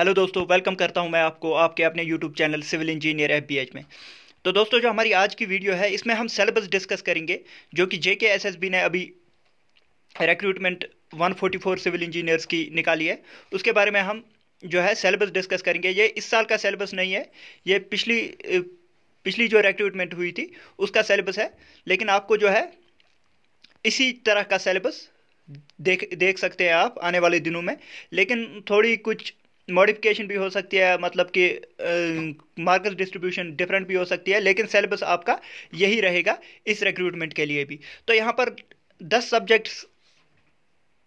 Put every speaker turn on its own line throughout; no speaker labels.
Hello दोस्तों welcome करता हूं मैं आपको आपके अपने YouTube channel civil engineer F में तो दोस्तों जो हमारी आज की वीडियो है इसमें हम सिलेबस डिस्कस करेंगे जो कि जे ने अभी रिक्रूटमेंट 144 सिविल इंजीनियर्स की निकाली है उसके बारे में हम जो है सिलेबस डिस्कस करेंगे ये इस साल का सिलेबस नहीं है ये पिछली पिछली जो रिक्रूटमेंट हुई थी उसका सिलेबस है लेकिन आपको जो है इसी तरह का सिलेबस देख देख सकते हैं आप आने वाले दिनों में लेकिन थोड़ी कुछ मॉडिफिकेशन भी हो सकती है मतलब कि मार्क्स डिस्ट्रीब्यूशन डिफरेंट भी हो सकती है लेकिन सिलेबस आपका यही रहेगा इस रिक्रूटमेंट के लिए भी तो यहाँ पर दस सब्जेक्ट्स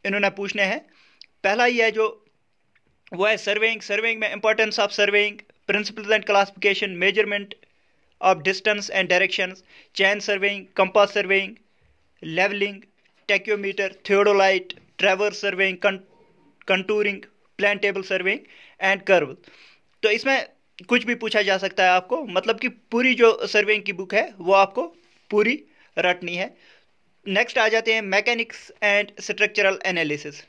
इन्होंने पूछने हैं पहला ही है जो वो है सर्वेइंग सर्वेइंग में importance of surveying principles and classification measurement of distance and direction chain surveying compass surveying levelling tacheometer theodolite traverse surveying contouring plane table surveying and curve तो इसमें कुछ भी पूछा जा सकता है आपको मतलब कि पूरी जो सर्विंग की बुक है वो आपको पूरी रटनी है नेक्स्ट आ जाते हैं mechanics and structural analysis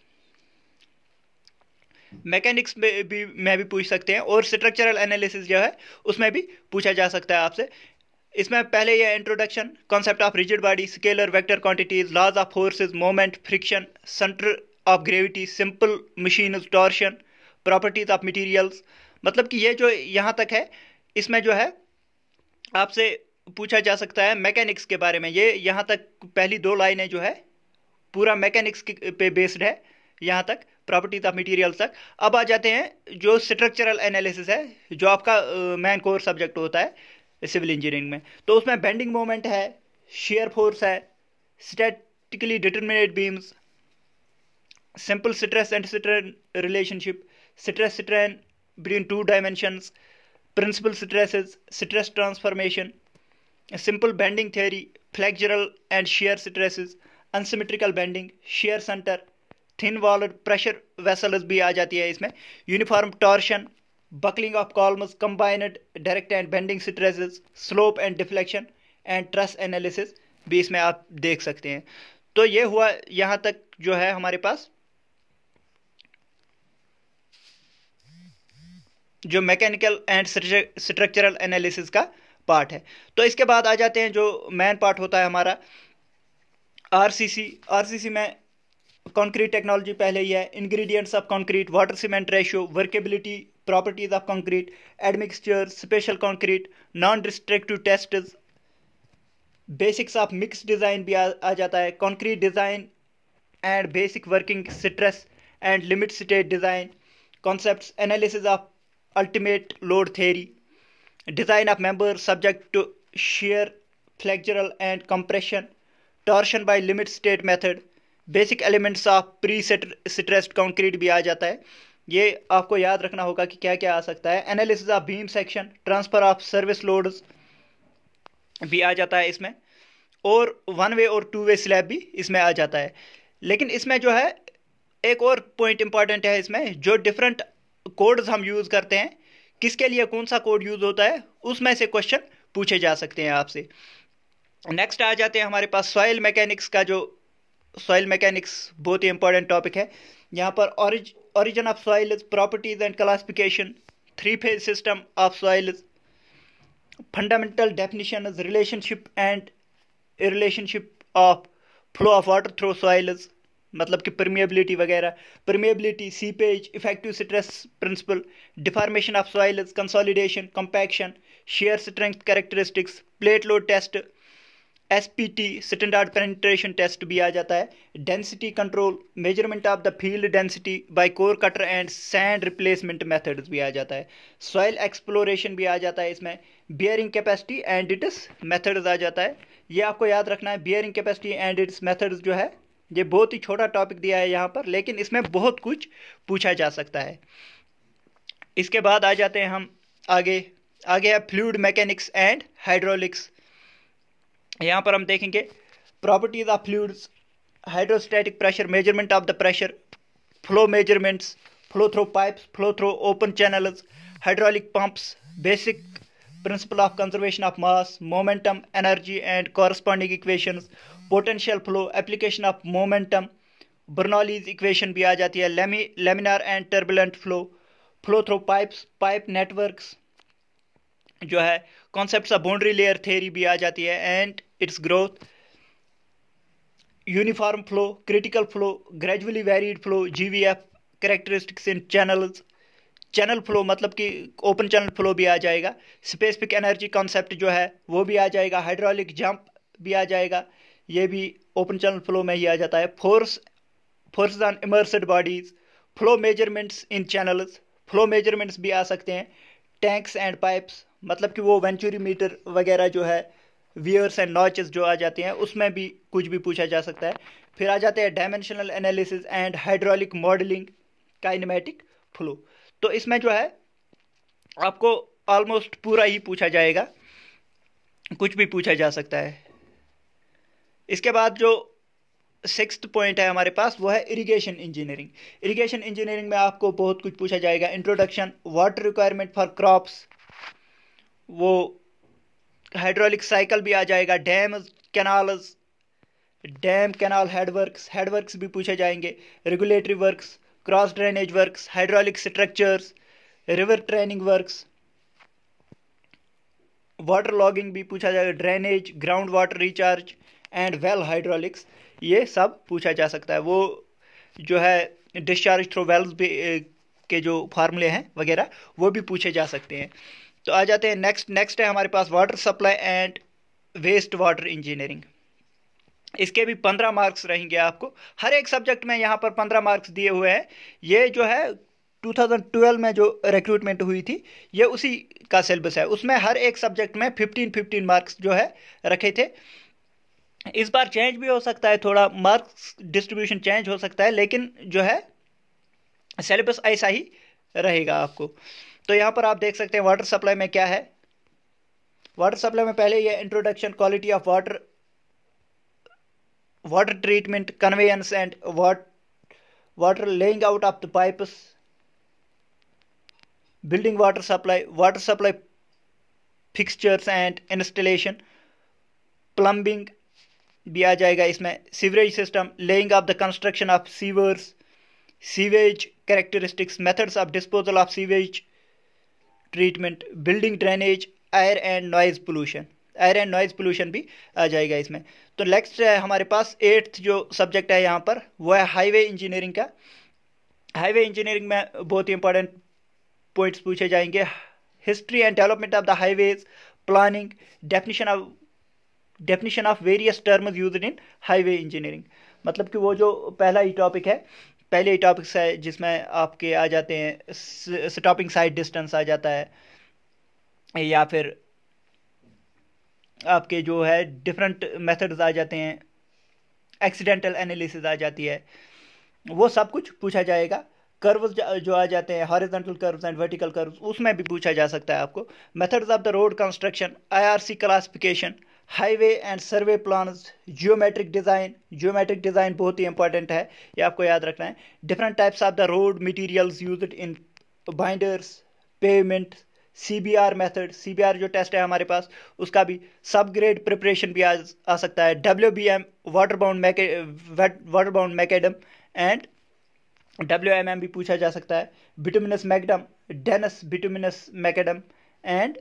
mechanics में भी मैं भी पूछ सकते हैं और स्ट्रक्चरल एनालिसिस जो है उसमें भी पूछा जा सकता है आपसे इसमें पहले यह introduction concept of rigid body scalar vector quantities laws of forces moment friction central of gravity simple machine torsion properties of materials मतलब कि ये जो यहाँ तक है इसमें जो है आपसे पूछा जा सकता है मैकेनिक्स के बारे में ये यहाँ तक पहली दो लाइनें जो है पूरा मैकेनिक्स पे बेस्ड है यहाँ तक प्रॉपर्टीज ऑफ मटेरियल्स तक अब आ जाते हैं जो स्ट्रक्चरल एनालिसिस है जो आपका मेन कोर सब्जेक्ट होता है सिविल इंजीनियरिंग में तो उसमें बेंडिंग मोमेंट है शेयर फोर्स है statically determinate beams simple stress and strain relationship stress strain between two dimensions principal stresses stress transformation simple bending theory flexural and shear stresses unsymmetrical bending shear centre thin wall pressure vessels भी आ जाती है इसमें uniform torsion buckling of columns combined direct and bending stresses slope and deflection and truss analysis भी इसमें आप देख सकते हैं तो ये हुआ यहाँ तक जो है हमारे पास जो मैकेनिकल एंड स्ट्रक्चरल एनालिसिस का पार्ट है तो इसके बाद आ जाते हैं जो मेन पार्ट होता है हमारा आरसीसी आरसीसी में कंक्रीट टेक्नोलॉजी पहले ही है ingredients of concrete water cement ratio workability properties of concrete admixture special concrete non destructive test basics of mix design भी आ, आ जाता है concrete design and basic working stress and limit state design concept analysis of ultimate load theory design of member subject to shear flexural and compression torsion by limit state method basic elements of pre prestressed concrete भी आ जाता है ये आपको याद रखना होगा कि क्या क्या आ सकता है analysis of beam section transfer of service loads भी आ जाता है इसमें और वन वे और टू वे स्लैब भी इसमें आ जाता है लेकिन इसमें जो है एक और पॉइंट इंपॉर्टेंट है इसमें जो डिफरेंट कोड्स हम यूज़ करते हैं किसके लिए कौन सा कोड यूज़ होता है उसमें से क्वेश्चन पूछे जा सकते हैं आपसे नेक्स्ट आ जाते हैं हमारे पास सॉयल मैकेनिक्स का जो सॉयल मैकेनिक्स बहुत ही इंपॉर्टेंट टॉपिक है यहाँ पर origin of soil properties and classification three phase system of soil fundamental definition relationship and relationship of flow of water through soils मतलब कि परमेबिलिटी वगैरह permeability seepage effective stress principle deformation of soil consolidation compaction shear strength characteristics plate load test S P T standard penetration test भी आ जाता है density control measurement of the field density by core cutter and sand replacement methods भी आ जाता है soil exploration भी आ जाता है इसमें bearing capacity and its methods आ जाता है ये आपको याद रखना है bearing capacity and its methods जो है ये बहुत ही छोटा टॉपिक दिया है यहाँ पर लेकिन इसमें बहुत कुछ पूछा जा सकता है इसके बाद आ जाते हैं हम आगे आगे है फ्लूड मैकेनिक्स एंड हाइड्रोलिक्स यहाँ पर हम देखेंगे properties of fluids hydrostatic pressure measurement of the pressure flow measurements flow through pipes flow through open channels hydraulic pumps basic principle of conservation of mass momentum energy and corresponding equations, potential flow, application of momentum, Bernoulli's equation भी आ जाती है laminar and turbulent flow flow through pipes pipe network जो है concept of boundary layer theory भी आ जाती है and its growth uniform flow critical flow gradually varied flow G V F characteristics in channels channel flow मतलब कि open channel flow भी आ जाएगा स्पेसिफिक एनर्जी कॉन्सेप्ट जो है वो भी आ जाएगा हाइड्रोलिक जंप भी आ जाएगा ये भी ओपन चैनल फ्लो में ही आ जाता है force force on immersed bodies flow measurements in channels flow measurements भी आ सकते हैं टैंक्स एंड पाइप्स मतलब कि वो वेंचुरी मीटर वगैरह जो है वियर्स एंड नॉचेस जो आ जाते हैं उसमें भी कुछ भी पूछा जा सकता है फिर आ जाते हैं dimensional analysis and hydraulic modelling kinematic flow तो इसमें जो है आपको ऑलमोस्ट पूरा ही पूछा जाएगा कुछ भी पूछा जा सकता है इसके बाद जो सिक्स पॉइंट है हमारे पास वो है इरिगेशन इंजीनियरिंग इरिगेशन इंजीनियरिंग में आपको बहुत कुछ पूछा जाएगा introduction water requirement for crops वो हाइड्रोलिक साइकिल भी आ जाएगा dam canals dam canal headworks headworks भी पूछे जाएंगे regulatory works cross drainage works hydraulic structures river training works water logging भी पूछा जाएगा drainage ground water recharge and well hydraulics ये सब पूछा जा सकता है वो जो है डिस्चार्ज थ्रो वेल्स भी के जो फार्मूले हैं वगैरह वो भी पूछे जा सकते हैं तो आ जाते हैं नेक्स्ट नेक्स्ट है हमारे पास water supply and waste water engineering इसके भी पंद्रह मार्क्स रहेंगे आपको हर एक सब्जेक्ट में यहाँ पर पंद्रह मार्क्स दिए हुए हैं ये जो है 2012 में जो रिक्रूटमेंट हुई थी ये उसी का सिलेबस है उसमें हर एक सब्जेक्ट में 15 15 मार्क्स जो है रखे थे इस बार चेंज भी हो सकता है थोड़ा मार्क्स डिस्ट्रीब्यूशन चेंज हो सकता है लेकिन जो है सिलेबस ऐसा ही रहेगा आपको तो यहाँ पर आप देख सकते हैं वाटर सप्लाई में क्या है वाटर सप्लाई में पहले ये introduction quality of water water treatment, conveyance and water laying out of the pipes, building water supply, water supply fixtures and installation, plumbing भी आ जाएगा इसमें sewerage system laying of the construction of sewers sewage characteristics methods of disposal of sewage treatment building drainage air and noise pollution. Air and noise pollution भी आ जाएगा इसमें तो next हमारे पास एट्थ जो सब्जेक्ट है यहाँ पर वह है हाईवे इंजीनियरिंग का हाईवे इंजीनियरिंग में बहुत ही इंपॉर्टेंट पॉइंट्स पूछे जाएंगे history and development of the highways planning definition of definition of various terms use in highway engineering मतलब कि वो जो पहला ही टॉपिक है पहले ही टॉपिक्स है जिसमें आपके आ जाते हैं स्टॉपिंग साइड डिस्टेंस आ जाता है या फिर आपके जो है डिफरेंट मेथड्स आ जाते हैं एक्सीडेंटल एनालिसिस आ जाती है वो सब कुछ पूछा जाएगा कर्व्स जो आ जाते हैं horizontal curves and vertical curves उसमें भी पूछा जा सकता है आपको methods of the road construction IRC classification highway and survey plans geometric design geometric design बहुत ही इंपॉर्टेंट है ये आपको याद रखना है different types of the road materials use in binders pavement C B R method C B R जो test है हमारे पास उसका भी सब ग्रेड प्रिपरेशन भी आ, आ सकता है W B M water bound water bound macadam and W M M भी पूछा जा सकता है bituminous macadam dense bituminous macadam and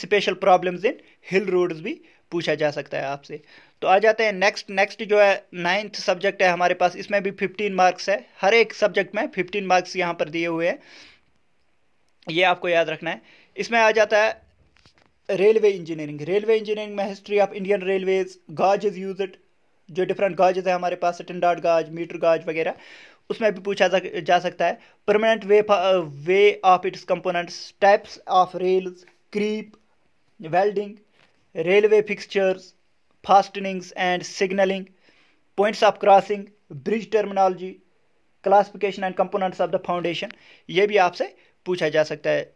special problems in hill roads भी पूछा जा सकता है आपसे तो आ जाते हैं नेक्स्ट नेक्स्ट जो है नाइन्थ सब्जेक्ट है हमारे पास इसमें भी फिफ्टीन मार्क्स है हर एक सब्जेक्ट में फिफ्टीन मार्क्स यहाँ पर दिए हुए हैं ये आपको याद रखना है इसमें आ जाता है रेलवे इंजीनियरिंग रेलवे इंजीनियरिंग में history of Indian railways is use it जो डिफरेंट गाजेज हैं हमारे पास स्टैंडर्ड गाज मीटर गाज वगैरह उसमें भी पूछा जा सकता है permanent way way of its components types of rails creep welding railway fixtures fastenings and signalling points of crossing bridge terminology classification and components of the foundation ये भी आपसे पूछा जा सकता है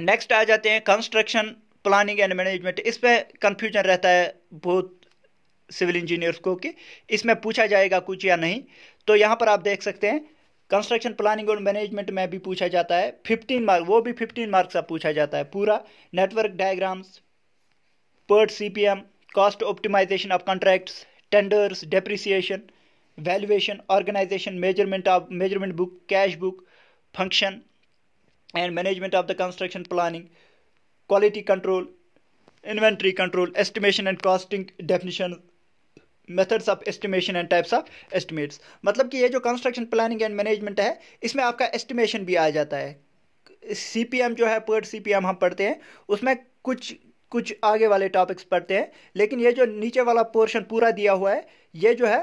नेक्स्ट आ जाते हैं कंस्ट्रक्शन प्लानिंग एंड मैनेजमेंट इस पर कन्फ्यूजन रहता है बहुत सिविल इंजीनियर्स को कि इसमें पूछा जाएगा कुछ या नहीं तो यहाँ पर आप देख सकते हैं कंस्ट्रक्शन प्लानिंग और मैनेजमेंट में भी पूछा जाता है फिफ्टीन मार्क वो भी फिफ्टीन मार्क्स का पूछा जाता है पूरा network diagrams PERT CPM cost optimisation of contracts tenders depreciation valuation organisation measurement of measurement book cash book function and management of the construction planning quality control inventory control estimation and costing definition methods of estimation and types of estimates मतलब कि ये जो construction planning and management है इसमें आपका estimation भी आ जाता है एम जो है पर्ट एम हम पढ़ते हैं उसमें कुछ कुछ आगे वाले टॉपिक्स पढ़ते हैं लेकिन ये जो नीचे वाला पोर्शन पूरा दिया हुआ है ये जो है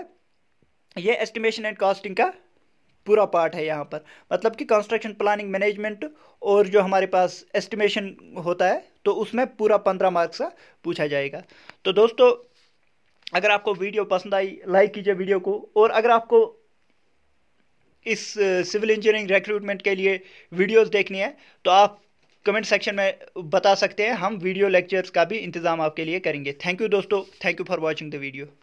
ये एस्टिमेशन एंड कॉस्टिंग का पूरा पार्ट है यहाँ पर मतलब कि कंस्ट्रक्शन प्लानिंग मैनेजमेंट और जो हमारे पास एस्टिमेशन होता है तो उसमें पूरा पंद्रह मार्क्स का पूछा जाएगा तो दोस्तों अगर आपको वीडियो पसंद आई लाइक कीजिए वीडियो को और अगर आपको इस सिविल इंजीनियरिंग रिक्रूटमेंट के लिए वीडियोस देखनी है तो आप कमेंट सेक्शन में बता सकते हैं हम वीडियो लेक्चर्स का भी इंतज़ाम आपके लिए करेंगे थैंक यू दोस्तों thank you for watching the video